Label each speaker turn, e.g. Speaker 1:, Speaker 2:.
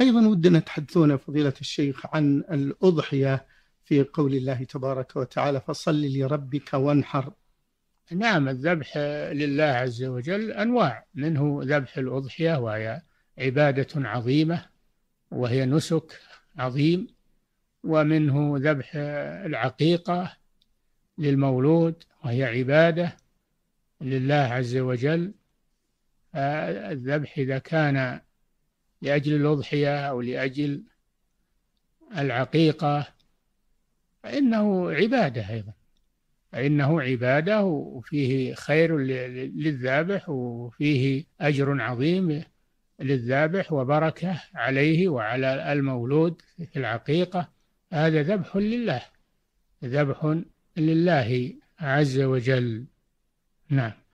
Speaker 1: أيضا ودنا تحدثونا فضيلة الشيخ عن الأضحية في قول الله
Speaker 2: تبارك وتعالى فصل لربك وانحر نعم الذبح لله عز وجل أنواع منه ذبح الأضحية وهي عبادة عظيمة وهي نسك عظيم ومنه ذبح العقيقة للمولود وهي عبادة لله عز وجل آه، الذبح إذا كان لأجل الأضحية أو لأجل العقيقة فإنه عبادة أيضا فإنه عبادة وفيه خير للذابح وفيه أجر عظيم للذابح وبركة عليه وعلى المولود في العقيقة هذا ذبح لله ذبح لله عز وجل نعم